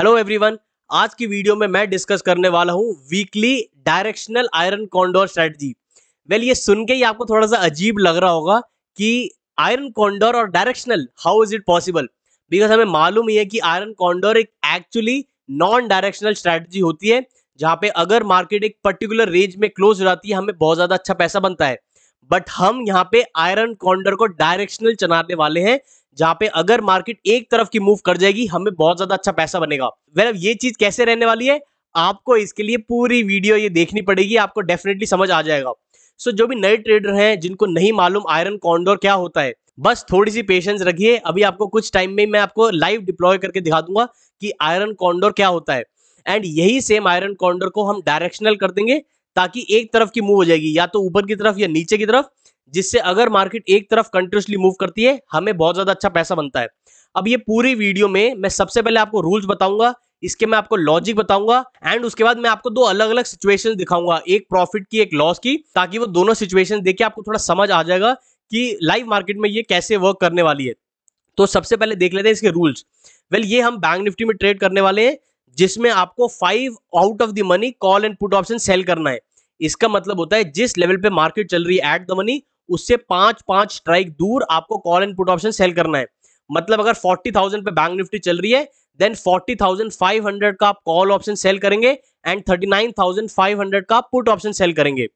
hello everyone आज की video में मैं डिस्कस करने वाला हूं weekly directional iron condor strategy well ये सुन के ही आपको थोड़ा सा अजीब लग रहा होगा कि आयरन कॉन्डोर और directional how is it possible because हमें मालूम ही है कि आयरन कॉन्डोर एक एक्चुअली नॉन डायरेक्शनल स्ट्रैटेजी होती है जहाँ पे अगर मार्केट एक पर्टिकुलर रेंज में क्लोज हो जाती है हमें बहुत ज़्यादा अच्छा पैसा बनता है बट हम यहाँ पे आयरन कॉन्डर को डायरेक्शनल चलाने वाले हैं जहां पे अगर मार्केट एक तरफ की मूव कर जाएगी हमें बहुत ज्यादा अच्छा पैसा बनेगा वेल ये चीज कैसे रहने वाली है आपको इसके लिए पूरी वीडियो ये देखनी पड़ेगी आपको डेफिनेटली समझ आ जाएगा सो so, जो भी नए ट्रेडर हैं जिनको नहीं मालूम आयरन कॉन्डोर क्या होता है बस थोड़ी सी पेशेंस रखिए अभी आपको कुछ टाइम में मैं आपको लाइव डिप्लॉय करके दिखा दूंगा कि आयरन कॉन्डोर क्या होता है एंड यही सेम आयरन कॉन्डोर को हम डायरेक्शनल कर देंगे ताकि एक तरफ की मूव हो जाएगी या तो ऊपर की तरफ या नीचे की तरफ जिससे अगर मार्केट एक तरफ कंटिन्यूसली मूव करती है हमें बहुत ज़्यादा अच्छा पैसा बनता है अब ये पूरी वीडियो में मैं सबसे पहले आपको रूल्स बताऊंगा इसके मैं आपको लॉजिक बताऊंगा एंड उसके बाद मैं आपको दो अलग अलग सिचुएशन दिखाऊंगा एक प्रॉफिट की एक लॉस की ताकि वो दोनों सिचुएशन देख के आपको थोड़ा समझ आ जाएगा कि लाइव मार्केट में ये कैसे वर्क करने वाली है तो सबसे पहले देख लेते हैं इसके रूल्स वेल well, ये हम बैंक निफ्टी में ट्रेड करने वाले हैं जिसमें आपको five out of the money call and put option sell करना है इसका मतलब होता है जिस लेवल पे मार्केट चल रही है एट द मनी उससे पांच पांच स्ट्राइक दूर आपको call and put option sell करना है मतलब अगर 40,000 पे बैंक निफ्टी चल रही है देन 40,500 का आप कॉल ऑप्शन सेल करेंगे एंड 39,500 का पुट ऑप्शन सेल करेंगे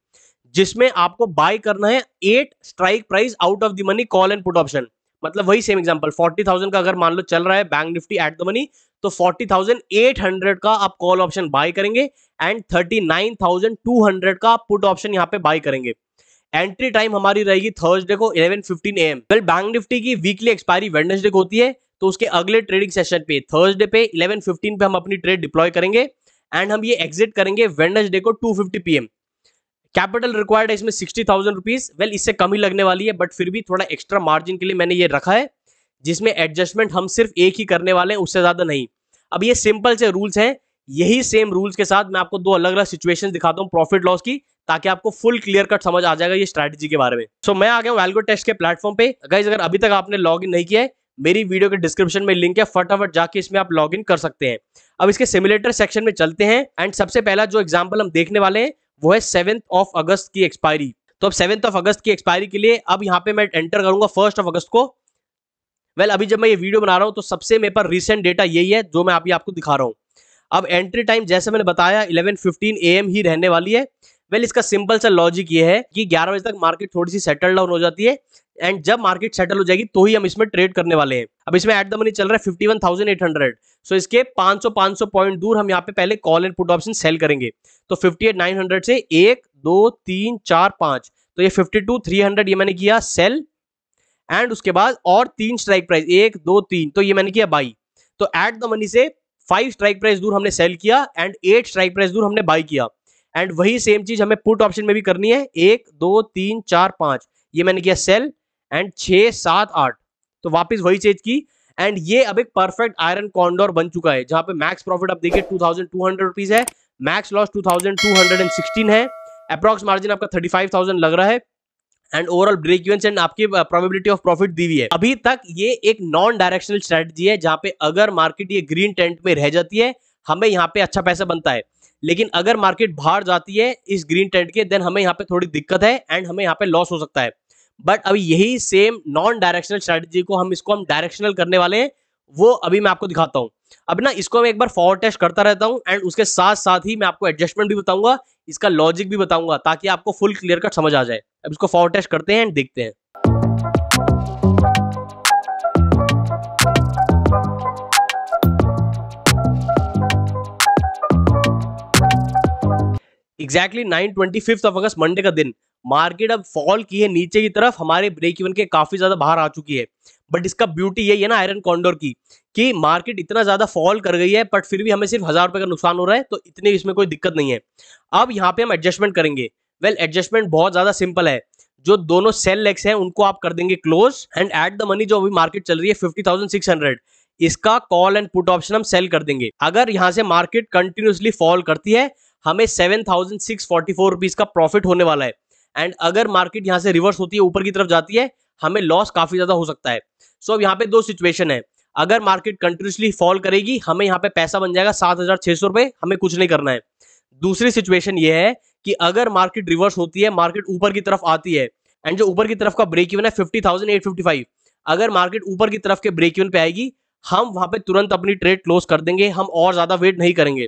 जिसमें आपको बाय करना है at strike price out of the money call and put option मतलब वही सेम एग्जांपल 40,000 का अगर मान लो चल रहा है Bank Nifty at the money तो 40,800 का आप कॉल ऑप्शन बाय करेंगे एंड 39,200 का पुट ऑप्शन यहां पे बाय करेंगे एंट्री टाइम हमारी रहेगी थर्सडे को 11:15 फिफ्टीन एम कल बैंक निफ्टी की वीकली एक्सपायरी वेडनेसडे को होती है तो उसके अगले ट्रेडिंग सेशन पे थर्सडे पे 11:15 पे हम अपनी ट्रेड डिप्लॉय करेंगे एंड हम ये एग्जिट करेंगे वेडनेसडे को 250 फिफ्टी एम कैपिटल रिक्वायर्ड है इसमें सिक्सटी थाउजेंड रुपीज वेल इससे कम ही लगने वाली है बट फिर भी थोड़ा एक्स्ट्रा मार्जिन के लिए मैंने ये रखा है जिसमें एडजस्टमेंट हम सिर्फ एक ही करने वाले हैं उससे ज्यादा नहीं अब ये सिंपल से रूल्स हैं यही सेम रूल्स के साथ मैं आपको दो अलग अलग सिचुएशन दिखाता हूँ प्रॉफिट लॉस की ताकि आपको फुल क्लियर कट समझ आ जाएगा ये स्ट्रैटेजी के बारे में सो so, मैं आ गया हूँ वेलगो टेस्ट के प्लेटफॉर्म पे गाइज अगर अभी तक आपने लॉग नहीं किया है मेरी वीडियो के डिस्क्रिप्शन में लिंक है फटाफट जाके इसमें आप लॉग कर सकते हैं अब इसके सिमुलेटर सेक्शन में चलते हैं एंड सबसे पहला जो एग्जाम्पल हम देखने वाले हैं वो है सेवेंथ ऑफ अगस्त की एक्सपायरी तो अब सेवेंथ ऑफ अगस्त की एक्सपायरी के लिए अब यहाँ पे मैं एंटर करूंगा फर्स्ट ऑफ अगस्त को वेल well, अभी जब मैं ये वीडियो बना रहा हूँ तो सबसे मेरे पर रिसेंट डेटा यही है जो मैं अभी आपको दिखा रहा हूँ अब एंट्री टाइम जैसे मैंने बताया 11:15 एम ही रहने वाली है वेल इसका सिंपल सा लॉजिक ये है कि ग्यारह बजे तक मार्केट थोड़ी सी सेटल डाउन हो जाती है एंड जब मार्केट सेटल हो जाएगी तो ही हम इसमें ट्रेड करने वाले हैं अब इसमें एट द मनी चल रहा है फिफ्टी सो so, इसके 500 500 पॉइंट दूर हम यहाँ पे पहले call and put option sell करेंगे तो फिफ्टी एट नाइन हंड्रेड से एक दो तीन चार पांच तो ये फिफ्टी टू थ्री हंड्रेड ये मैंने किया सेल एंड उसके बाद और तीन स्ट्राइक प्राइस एक दो तीन तो ये मैंने किया बाई तो एट द मनी से फाइव स्ट्राइक प्राइस दूर हमने सेल किया एंड एट स्ट्राइक प्राइस दूर हमने बाई किया एंड वही सेम चीज हमें पुट ऑप्शन में भी करनी है एक दो तीन चार पांच ये मैंने किया सेल एंड छ सात आठ तो वापस वही चीज की एंड ये अब एक परफेक्ट आयरन कॉन्डोर बन चुका है जहां पे मैक्स प्रॉफिट आप देखिए two thousand two hundred rupees है max loss two thousand two hundred and sixteen है अप्रॉक्स मार्जिन आपका थर्टी फाइव थाउजेंड लग रहा है and overall break even and आपकी प्रोबेबिलिटी ऑफ प्रॉफिट दी हुई है अभी तक ये एक नॉन डायरेक्शनल स्ट्रेटजी है जहां पे अगर मार्केट ये ग्रीन टेंट में रह जाती है हमें यहाँ पे अच्छा पैसा बनता है लेकिन अगर मार्केट बाहर जाती है इस ग्रीन ट्रेंड के देन हमें यहाँ पे थोड़ी दिक्कत है एंड हमें यहाँ पे लॉस हो सकता है बट अभी यही सेम नॉन डायरेक्शनल स्ट्रेटेजी को हम इसको हम डायरेक्शनल करने वाले हैं वो अभी मैं आपको दिखाता हूँ अब ना इसको मैं एक बार फॉर टेस्ट करता रहता हूँ एंड उसके साथ साथ ही मैं आपको एडजस्टमेंट भी बताऊंगा इसका लॉजिक भी बताऊंगा ताकि आपको फुल क्लियर कट समझ आ जाए अब इसको फॉर टेस्ट करते हैं एंड देखते हैं exactly nine twenty fifth of August Monday का दिन मार्केट अब फॉल की है नीचे की तरफ हमारे ब्रेक इवन के काफी ज्यादा बाहर आ चुकी है बट इसका ब्यूटी यही है ना आयरन कॉन्डोर की कि मार्केट इतना ज्यादा फॉल कर गई है बट फिर भी हमें सिर्फ हजार रुपए का नुकसान हो रहा है तो इतने इसमें कोई दिक्कत नहीं है अब यहाँ पे हम एडजस्टमेंट करेंगे वेल well, एडजस्टमेंट बहुत ज्यादा सिंपल है जो दोनों सेल लेग्स हैं उनको आप कर देंगे close and at the money जो अभी मार्केट चल रही है फिफ्टी थाउजेंड सिक्स हंड्रेड इसका कॉल एंड पुट ऑप्शन हम सेल कर देंगे अगर यहाँ से मार्केट कंटिन्यूसली फॉल करती है हमें seven thousand six forty four rupees का प्रॉफिट होने वाला है एंड अगर मार्केट यहाँ से रिवर्स होती है ऊपर की तरफ जाती है हमें लॉस काफी ज्यादा हो सकता है सो so, अब यहाँ पे दो सिचुएशन है अगर मार्केट कंटिन्यूसली फॉल करेगी हमें यहाँ पे पैसा बन जाएगा सात हजार छह सौ रुपए हमें कुछ नहीं करना है दूसरी सिचुएशन ये है कि अगर मार्केट रिवर्स होती है मार्केट ऊपर की तरफ आती है एंड जो ऊपर की तरफ का ब्रेक इवन है fifty thousand eight fifty five अगर मार्केट ऊपर की तरफ के ब्रेक इवन पे आएगी हम वहां पे तुरंत अपनी ट्रेड क्लोज कर देंगे हम और ज्यादा वेट नहीं करेंगे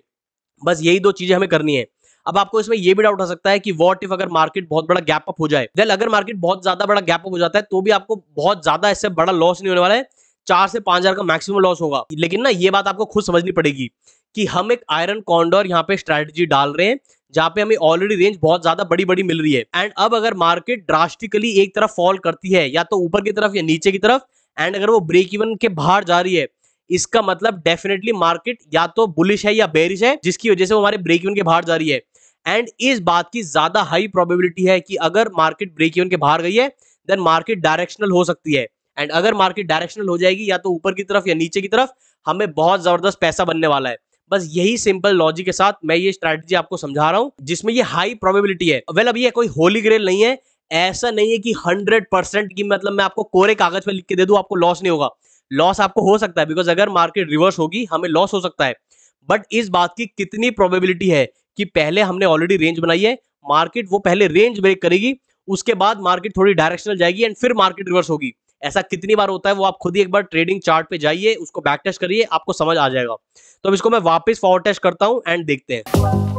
बस यही दो चीजें हमें करनी है अब आपको इसमें यह भी डाउट हो सकता है कि वॉट इफ अगर मार्केट बहुत बड़ा गैप अप हो जाए वेल अगर मार्केट बहुत ज्यादा बड़ा गैप अप हो जाता है तो भी आपको बहुत ज्यादा इससे बड़ा लॉस नहीं होने वाला है चार से पांच हजार का मैक्सिमम लॉस होगा लेकिन ना ये बात आपको खुद समझनी पड़ेगी कि हम एक आयरन कॉन्डोर यहाँ पे स्ट्रैटेजी डाल रहे हैं जहां पे हमें ऑलरेडी रेंज बहुत ज्यादा बड़ी बड़ी मिल रही है एंड अब अगर मार्केट ड्रास्टिकली एक तरफ फॉल करती है या तो ऊपर की तरफ या नीचे की तरफ एंड अगर वो ब्रेक इवन के बाहर जा रही है इसका मतलब डेफिनेटली मार्केट या तो बुलिश है या बेरिश है जिसकी वजह से वो हमारे ब्रेक इवन के बाहर जा रही है एंड इस बात की ज्यादा हाई प्रोबेबिलिटी है कि अगर मार्केट ब्रेक इवन के बाहर गई है देन मार्केट डायरेक्शनल हो सकती है एंड अगर मार्केट डायरेक्शनल हो जाएगी या तो ऊपर की तरफ या नीचे की तरफ हमें बहुत जबरदस्त पैसा बनने वाला है बस यही सिंपल लॉजिक के साथ मैं ये स्ट्रैटेजी आपको समझा रहा हूँ जिसमें ये हाई प्रोबेबिलिटी है वेल अब ये कोई होली ग्रेल नहीं है ऐसा नहीं है कि हंड्रेड परसेंट की मतलब मैं आपको कोरे कागज पर लिख के दे दू आपको लॉस नहीं होगा लॉस आपको हो सकता है बिकॉज अगर मार्केट रिवर्स होगी हमें लॉस हो सकता है बट इस बात की कितनी प्रोबेबिलिटी है कि पहले हमने ऑलरेडी रेंज बनाई है मार्केट वो पहले रेंज ब्रेक करेगी उसके बाद मार्केट थोड़ी डायरेक्शनल जाएगी एंड फिर मार्केट रिवर्स होगी ऐसा कितनी बार होता है वो आप खुद ही एक बार ट्रेडिंग चार्ट पे जाइए उसको बैक टेस्ट करिए आपको समझ आ जाएगा तो अब इसको मैं वापस फॉरवर्ड टेस्ट करता हूँ एंड देखते हैं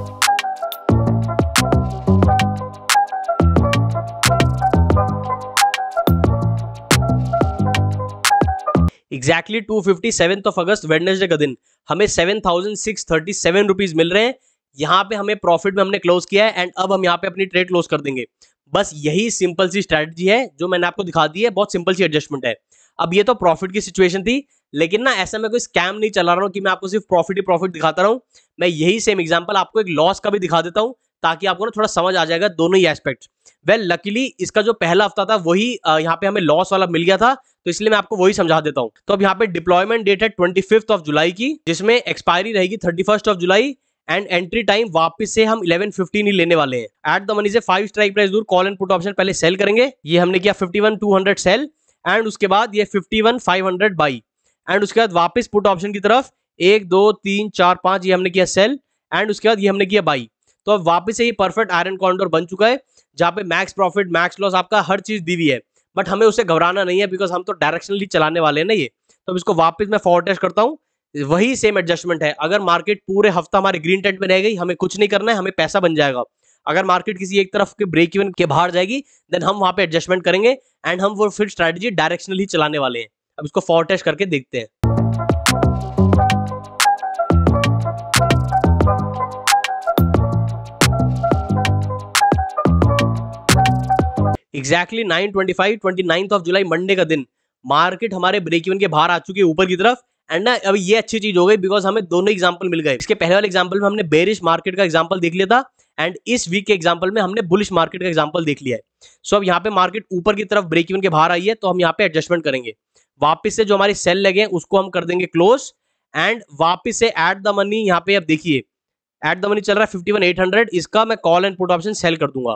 exactly two fifty seventh of August Wednesday का दिन हमें seven thousand six thirty seven rupees मिल रहे हैं यहाँ पे हमें प्रॉफिट में हमने क्लोज किया है एंड अब हम यहाँ पे अपनी ट्रेड क्लोज कर देंगे बस यही सिंपल सी स्ट्रैटेजी है जो मैंने आपको दिखा दी है बहुत सिंपल सी एडजस्टमेंट है अब ये तो प्रॉफिट की सिचुएशन थी लेकिन ना ऐसा मैं कोई स्कैम नहीं चला रहा हूँ कि मैं आपको सिर्फ प्रॉफिट ही प्रॉफिट दिखाता रहा हूँ मैं यही सेम एग्जाम्पल आपको एक लॉस का भी दिखा देता हूँ ताकि आपको ना थोड़ा समझ आ जाएगा दोनों ही एस्पेक्ट वेल लकीली इसका जो पहला हफ्ता था वही यहाँ पे हमें लॉस वाला मिल गया था तो इसलिए मैं आपको वही समझा देता हूँ तो अब यहाँ पे डिप्लॉयमेंट डेट है ट्वेंटी ऑफ जुलाई की जिसमें एक्सपायरी रहेगी thirty of July and entry time वापस से हम 11.15 ही लेने वाले हैं एट द मनी से फाइव स्ट्राइक प्राइस दूर कॉल एंड पुट ऑप्शन पहले सेल करेंगे ये हमने किया 51 सेल एंड उसके बाद ये 51 बाई एंड उसके बाद वापस पुट ऑप्शन की तरफ एक दो तीन चार पांच ये हमने किया सेल एंड उसके बाद ये हमने किया बाई तो अब वापस से ही परफेक्ट आयरन कॉन्डोर बन चुका है जहाँ पे मैक्स प्रॉफिट मैक्स लॉस आपका हर चीज़ दी हुई है बट हमें उसे घबराना नहीं है बिकॉज हम तो डायरेक्शनली चलाने वाले हैं ना ये तो अब इसको वापस मैं फॉर टेस्ट करता हूँ वही सेम एडजस्टमेंट है अगर मार्केट पूरे हफ्ता हमारे ग्रीन टेंट में रह गई हमें कुछ नहीं करना है हमें पैसा बन जाएगा अगर मार्केट किसी एक तरफ के ब्रेक इवन के बाहर जाएगी देन हम वहाँ पे एडजस्टमेंट करेंगे एंड हम वो फिर स्ट्रेटजी डायरेक्शनली चलाने वाले हैं अब इसको फॉर टेस्ट करके देखते हैं exactly nine twenty five twenty ninth of July Monday का दिन मार्केट हमारे ब्रेक इवन के बाहर आ चुकी है ऊपर की तरफ एंड ना अब ये अच्छी चीज हो गई बिकॉज हमें दोनों एग्जाम्पल मिल गए इसके पहले वाले एग्जाम्पल में हमने बेरिश मार्केट का एग्जाम्पल देख लिया था एंड इस वीक के एग्जाम्पल में हमने बुलिश मार्केट का एग्जाम्पल देख लिया है सो so, अब यहाँ पे मार्केट ऊपर की तरफ ब्रेक इवन के बाहर आई है तो हम यहाँ पे एडजस्टमेंट करेंगे वापस से जो हमारे सेल लगे हैं उसको हम कर देंगे क्लोज एंड वापस से एट द मनी यहाँ पे आप देखिए एट द मनी चल रहा है फिफ्टी वन एट हंड्रेड इसका मैं call and put option sell कर दूंगा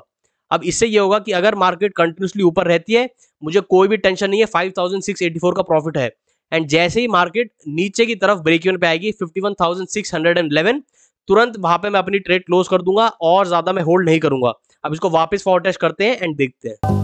अब इससे ये होगा कि अगर मार्केट कंटिन्यूसली ऊपर रहती है मुझे कोई भी टेंशन नहीं है five thousand six eighty four का प्रॉफिट है एंड जैसे ही मार्केट नीचे की तरफ ब्रेक इवन पे आएगी fifty one thousand six hundred and eleven तुरंत वहां पे मैं अपनी ट्रेड क्लोज कर दूंगा और ज्यादा मैं होल्ड नहीं करूंगा अब इसको वापस टेस्ट करते हैं एंड देखते हैं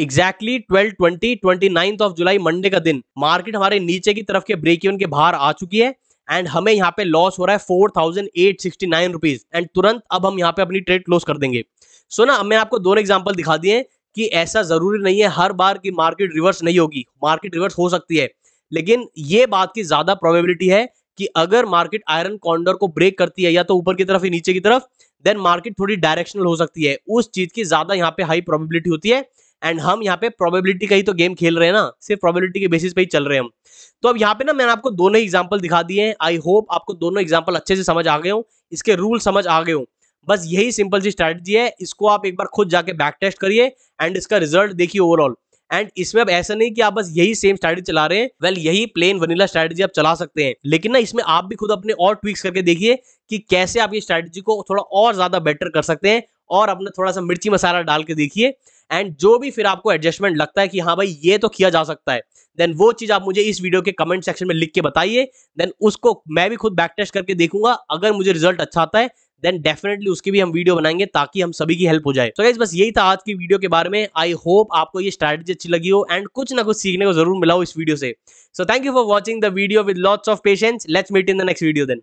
exactly twelve twenty twenty ninth of July Monday का दिन मार्केट हमारे नीचे की तरफ के ब्रेक इवन के बाहर आ चुकी है एंड हमें यहाँ पे लॉस हो रहा है four thousand eight sixty nine rupees and तुरंत अब हम यहाँ पे अपनी ट्रेड क्लोज कर देंगे सो so ना मैं आपको दोनों एग्जाम्पल दिखा दिए कि ऐसा जरूरी नहीं है हर बार की मार्केट रिवर्स नहीं होगी मार्केट रिवर्स हो सकती है लेकिन ये बात की ज्यादा प्रोबेबिलिटी है कि अगर मार्केट आयरन कॉन्डर को ब्रेक करती है या तो ऊपर की तरफ या नीचे की तरफ देन मार्केट थोड़ी डायरेक्शनल हो सकती है उस चीज की ज्यादा यहाँ पे हाई प्रोबेबिलिटी होती है एंड हम यहाँ पे प्रोबेबिलिटी का ही तो गेम खेल रहे हैं ना सिर्फ प्रोबेबिलिटी के बेसिस पे ही चल रहे हैं हम तो अब यहाँ पे ना मैंने आपको दोनों एग्जाम्पल दिखा दिए हैं आई होप आपको दोनों एग्जाम्पल अच्छे से समझ आ गए हो इसके रूल समझ आ गए हो बस यही सिंपल सी स्ट्रैटेजी है इसको आप एक बार खुद जाके बैक टेस्ट करिए एंड इसका रिजल्ट देखिए ओवरऑल एंड इसमें अब ऐसा नहीं कि आप बस यही सेम स्ट्रैटेजी चला रहे हैं वेल well, यही प्लेन वनीला स्ट्रैटेजी आप चला सकते हैं लेकिन ना इसमें आप भी खुद अपने और ट्विक्स करके देखिए कि कैसे आप ये स्ट्रैटेजी को थोड़ा और ज्यादा बेटर कर सकते हैं और अपने थोड़ा सा मिर्ची मसाला डाल के देखिए एंड जो भी फिर आपको एडजस्टमेंट लगता है कि हाँ भाई ये तो किया जा सकता है देन वो चीज़ आप मुझे इस वीडियो के कमेंट सेक्शन में लिख के बताइए देन उसको मैं भी खुद बैक टेस्ट करके देखूंगा अगर मुझे रिजल्ट अच्छा आता है देन डेफिनेटली उसकी भी हम वीडियो बनाएंगे ताकि हम सभी की हेल्प हो जाए तो so बस यही था आज की वीडियो के बारे में आई होप आपको ये स्ट्रैटेजी अच्छी लगी हो एंड कुछ ना कुछ सीखने को जरूर मिला हो इस वीडियो से so thank you for watching the video with lots of patience let's meet in the next video then